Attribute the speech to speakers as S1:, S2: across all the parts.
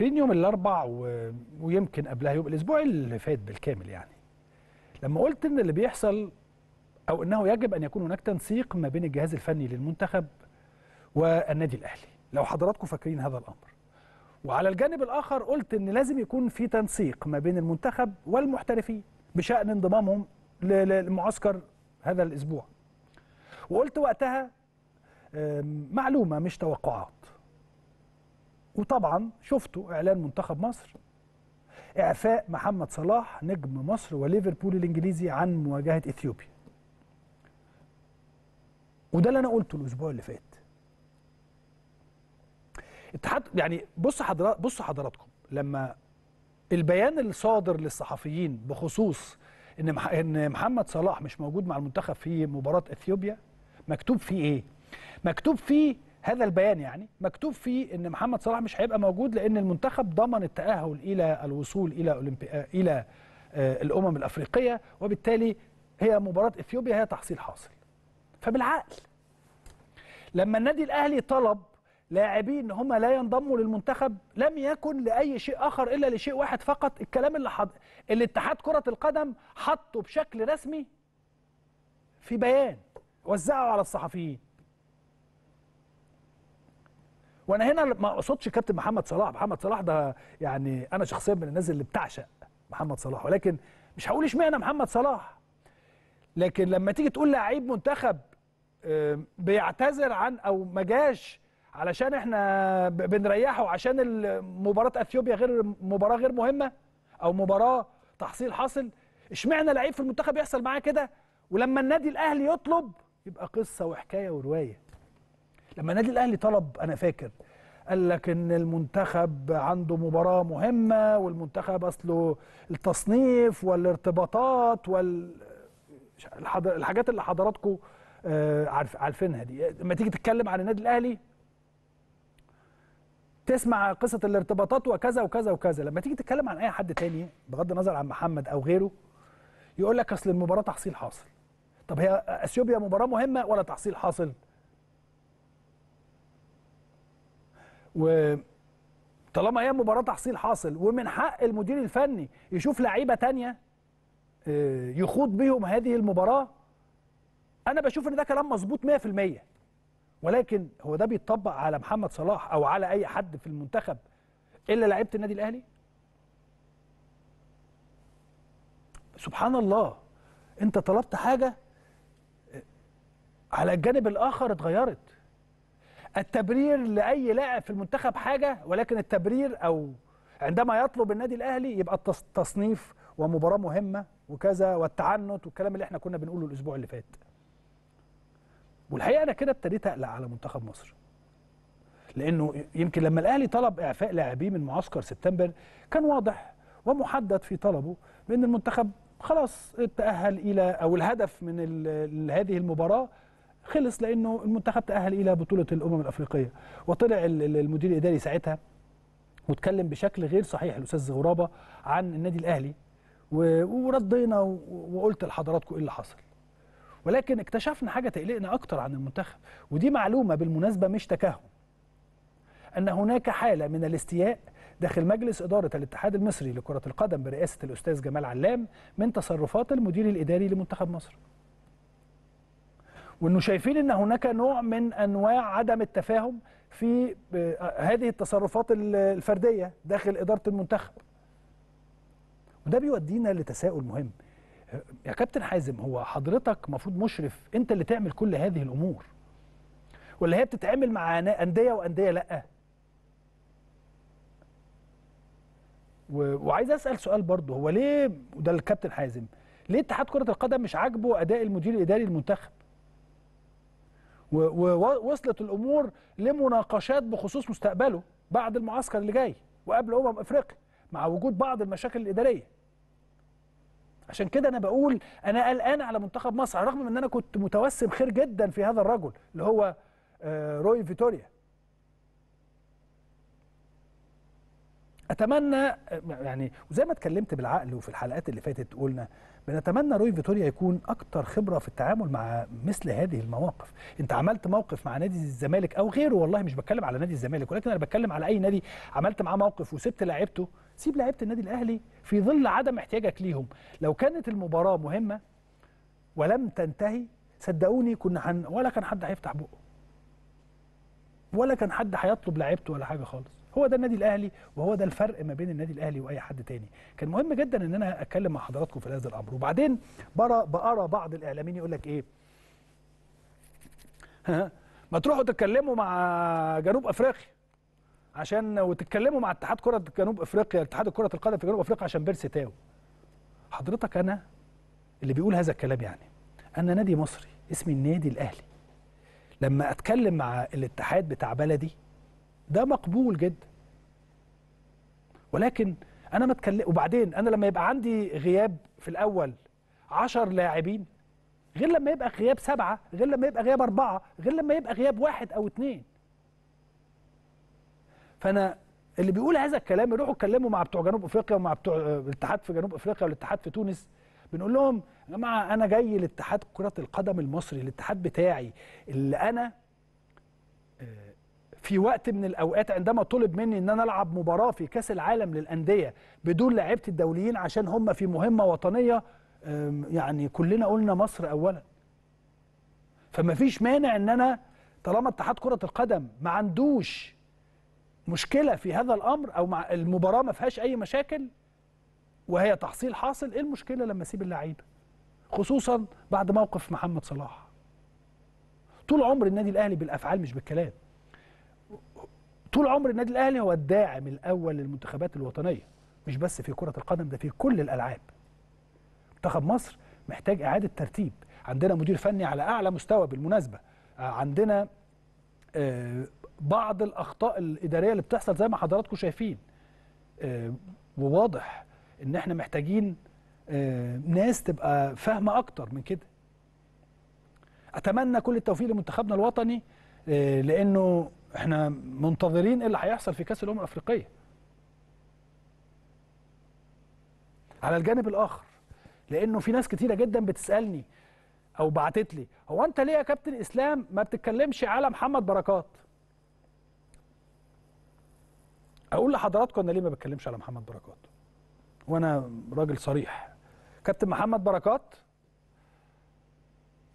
S1: فاكرين يوم الاربع و... ويمكن قبلها يوم الاسبوع اللي فات بالكامل يعني لما قلت ان اللي بيحصل او انه يجب ان يكون هناك تنسيق ما بين الجهاز الفني للمنتخب والنادي الاهلي لو حضراتكم فاكرين هذا الامر وعلى الجانب الاخر قلت ان لازم يكون في تنسيق ما بين المنتخب والمحترفين بشان انضمامهم للمعسكر هذا الاسبوع وقلت وقتها معلومه مش توقعات وطبعا شفتوا اعلان منتخب مصر اعفاء محمد صلاح نجم مصر وليفربول الانجليزي عن مواجهه اثيوبيا وده اللي انا قلته الاسبوع اللي فات اتحاد يعني بص حضرات بص حضراتكم لما البيان الصادر للصحفيين بخصوص ان ان محمد صلاح مش موجود مع المنتخب في مباراه اثيوبيا مكتوب فيه ايه مكتوب فيه هذا البيان يعني مكتوب فيه ان محمد صلاح مش هيبقى موجود لان المنتخب ضمن التاهل الى الوصول الى أولمبي... آه، الى آه، الامم الافريقيه وبالتالي هي مباراه اثيوبيا هي تحصيل حاصل فبالعقل لما النادي الاهلي طلب لاعبين هم لا ينضموا للمنتخب لم يكن لاي شيء اخر الا لشيء واحد فقط الكلام اللي حض... اللي اتحاد كره القدم حطه بشكل رسمي في بيان وزعه على الصحفيين وانا هنا ما اقصدش كابتن محمد صلاح محمد صلاح ده يعني انا شخصيا من الناس اللي بتعشق محمد صلاح ولكن مش هقول اشمعنى محمد صلاح لكن لما تيجي تقول لعيب منتخب بيعتذر عن او ما جاش علشان احنا بنريحه عشان مباراه اثيوبيا غير مباراه غير مهمه او مباراه تحصيل حاصل اشمعنى لعيب في المنتخب يحصل معاه كده ولما النادي الاهلي يطلب يبقى قصه وحكايه وروايه لما النادي الاهلي طلب انا فاكر قال لك ان المنتخب عنده مباراه مهمه والمنتخب اصله التصنيف والارتباطات وال الحاجات اللي حضراتكم آه، عارف عارفينها دي لما تيجي تتكلم عن النادي الاهلي تسمع قصه الارتباطات وكذا وكذا وكذا لما تيجي تتكلم عن اي حد تاني بغض النظر عن محمد او غيره يقول لك اصل المباراه تحصيل حاصل طب هي اثيوبيا مباراه مهمه ولا تحصيل حاصل وطالما هي مباراه تحصيل حاصل ومن حق المدير الفني يشوف لعيبه تانية آه، يخوض بهم هذه المباراه انا بشوف ان ده كلام مظبوط 100% ولكن هو ده بيتطبق على محمد صلاح او على اي حد في المنتخب الا لعيبه النادي الاهلي سبحان الله انت طلبت حاجه آه، على الجانب الاخر اتغيرت التبرير لاي لاعب في المنتخب حاجه ولكن التبرير او عندما يطلب النادي الاهلي يبقى التصنيف ومباراه مهمه وكذا والتعنت والكلام اللي احنا كنا بنقوله الاسبوع اللي فات والحقيقه انا كده ابتديت اقلق على منتخب مصر لانه يمكن لما الاهلي طلب اعفاء لاعبيه من معسكر سبتمبر كان واضح ومحدد في طلبه بان المنتخب خلاص تاهل الى او الهدف من هذه المباراه خلص لانه المنتخب تاهل الى بطوله الامم الافريقيه وطلع المدير الاداري ساعتها واتكلم بشكل غير صحيح الاستاذ غرابه عن النادي الاهلي وردينا وقلت لحضراتكم ايه اللي حصل ولكن اكتشفنا حاجه تقلقنا اكتر عن المنتخب ودي معلومه بالمناسبه مش تكهن ان هناك حاله من الاستياء داخل مجلس إدارة الاتحاد المصري لكرة القدم برئاسة الأستاذ جمال علام من تصرفات المدير الإداري لمنتخب مصر وانه شايفين ان هناك نوع من انواع عدم التفاهم في آه، هذه التصرفات الفرديه داخل اداره المنتخب وده بيودينا لتساؤل مهم آه، يا كابتن حازم هو حضرتك مفروض مشرف انت اللي تعمل كل هذه الامور ولا هي بتتعامل مع انديه وانديه لا وعايز اسال سؤال برضه هو ليه وده الكابتن حازم ليه اتحاد كره القدم مش عاجبه اداء المدير الاداري للمنتخب؟ ووصلت الامور لمناقشات بخصوص مستقبله بعد المعسكر اللي جاي وقبل امم افريقيا مع وجود بعض المشاكل الاداريه عشان كده انا بقول انا قلقان على منتخب مصر رغم ان انا كنت متوسم خير جدا في هذا الرجل اللي هو آه، روي فيتوريا اتمنى آه، يعني وزي ما اتكلمت بالعقل وفي الحلقات اللي فاتت قلنا بنتمنى روي فيتوريا يكون اكتر خبره في التعامل مع مثل هذه المواقف انت عملت موقف مع نادي الزمالك او غيره والله مش بتكلم على نادي الزمالك ولكن انا بتكلم على اي نادي عملت معاه موقف وسبت لعيبته سيب لعيبه النادي الاهلي في ظل عدم احتياجك ليهم لو كانت المباراه مهمه ولم تنتهي صدقوني كنا حن... ولا كان حد هيفتح بقه ولا كان حد هيطلب لعيبته ولا حاجه خالص هو ده النادي الاهلي وهو ده الفرق ما بين النادي الاهلي واي حد تاني كان مهم جدا ان انا اتكلم مع حضراتكم في هذا الامر وبعدين برا بقرا بعض الاعلاميين يقول لك ايه ما تروحوا تتكلموا مع جنوب افريقيا عشان وتتكلموا مع اتحاد كره جنوب افريقيا اتحاد كره القدم في جنوب افريقيا عشان بيرسي تاو حضرتك انا اللي بيقول هذا الكلام يعني انا نادي مصري اسمي النادي الاهلي لما اتكلم مع الاتحاد بتاع بلدي ده مقبول جدا ولكن انا ما اتكلم وبعدين انا لما يبقى عندي غياب في الاول 10 لاعبين غير لما يبقى غياب سبعة غير لما يبقى غياب أربعة غير لما يبقى غياب واحد أو اتنين فأنا اللي بيقول هذا الكلام يروحوا اتكلموا مع بتوع جنوب افريقيا ومع بتوع آه، الاتحاد في جنوب افريقيا والاتحاد في تونس بنقول لهم يا جماعه انا جاي لاتحاد كره القدم المصري الاتحاد بتاعي اللي انا آه، في وقت من الاوقات عندما طلب مني ان انا العب مباراه في كاس العالم للانديه بدون لعيبه الدوليين عشان هم في مهمه وطنيه يعني كلنا قلنا مصر اولا فما فيش مانع ان انا طالما اتحاد كره القدم ما عندوش مشكله في هذا الامر او مع المباراه ما فيهاش اي مشاكل وهي تحصيل حاصل ايه المشكله لما اسيب اللعيبه خصوصا بعد موقف محمد صلاح طول عمر النادي الاهلي بالافعال مش بالكلام طول عمر النادي الاهلي هو الداعم الاول للمنتخبات الوطنيه مش بس في كره القدم ده في كل الالعاب منتخب مصر محتاج اعاده ترتيب عندنا مدير فني على اعلى مستوى بالمناسبه آه، عندنا آه، بعض الاخطاء الاداريه اللي بتحصل زي ما حضراتكم شايفين آه، وواضح ان احنا محتاجين ناس تبقى فاهمه اكتر من كده اتمنى كل التوفيق لمنتخبنا الوطني لانه احنا منتظرين ايه اللي هيحصل في كاس الامم الافريقيه على الجانب الاخر لانه في ناس كتيره جدا بتسالني او بعتت لي هو انت ليه يا كابتن اسلام ما بتتكلمش على محمد بركات اقول لحضراتكم انا ليه ما بتكلمش على محمد بركات وانا راجل صريح كابتن محمد بركات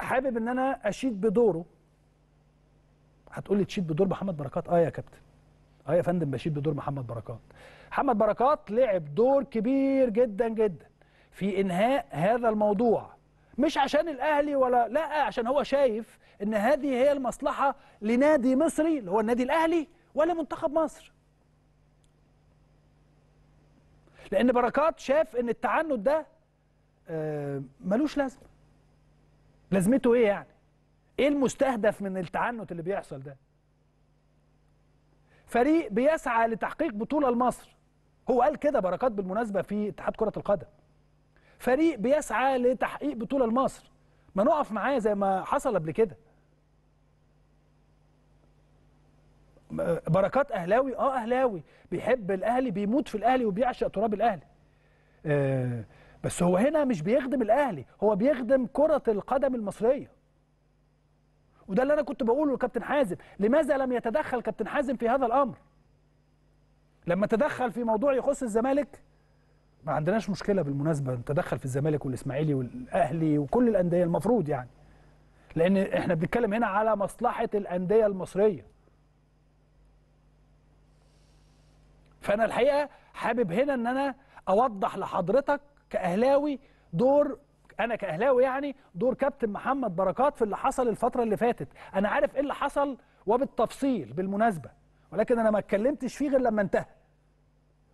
S1: حابب ان انا اشيد بدوره هتقول لي تشيد بدور محمد بركات اه يا كابتن اه يا فندم بشيد بدور محمد بركات محمد بركات لعب دور كبير جدا جدا في انهاء هذا الموضوع مش عشان الاهلي ولا لا عشان هو شايف ان هذه هي المصلحه لنادي مصري اللي هو النادي الاهلي ولا منتخب مصر لان بركات شاف ان التعنت ده آه، ملوش لازمه لازمته ايه يعني ايه المستهدف من التعنت اللي بيحصل ده فريق بيسعى لتحقيق بطولة لمصر هو قال كده بركات بالمناسبة في اتحاد كرة القدم فريق بيسعى لتحقيق بطولة لمصر ما نقف معاه زي ما حصل قبل كده بركات اهلاوي اه اهلاوي بيحب الاهلي بيموت في الاهلي وبيعشق تراب الاهلي آه بس هو هنا مش بيخدم الاهلي هو بيخدم كرة القدم المصرية وده اللي انا كنت بقوله لكابتن حازم لماذا لم يتدخل كابتن حازم في هذا الامر لما تدخل في موضوع يخص الزمالك ما عندناش مشكله بالمناسبه نتدخل في الزمالك والاسماعيلي والاهلي وكل الانديه المفروض يعني لان احنا بنتكلم هنا على مصلحه الانديه المصريه فانا الحقيقه حابب هنا ان انا اوضح لحضرتك كاهلاوي دور انا كاهلاوي يعني دور كابتن محمد بركات في اللي حصل الفتره اللي فاتت انا عارف ايه اللي حصل وبالتفصيل بالمناسبه ولكن انا ما اتكلمتش فيه غير لما انتهى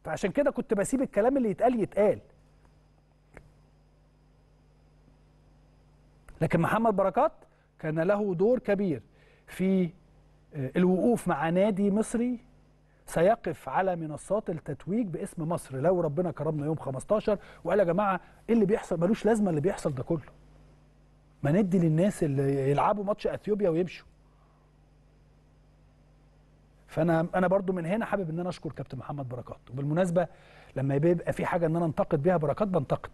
S1: فعشان كده كنت بسيب الكلام اللي يتقال يتقال لكن محمد بركات كان له دور كبير في آه، الوقوف مع نادي مصري سيقف على منصات التتويج باسم مصر لو ربنا كرمنا يوم 15 وقال يا جماعه ايه اللي بيحصل ملوش لازمه اللي بيحصل ده كله ما ندي للناس اللي يلعبوا ماتش اثيوبيا ويمشوا فانا انا برضو من هنا حابب ان انا اشكر كابتن محمد بركات وبالمناسبه لما بيبقى في حاجه ان انا انتقد بيها بركات بنتقد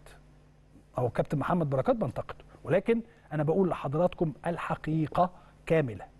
S1: او كابتن محمد بركات بنتقده ولكن انا بقول لحضراتكم الحقيقه كامله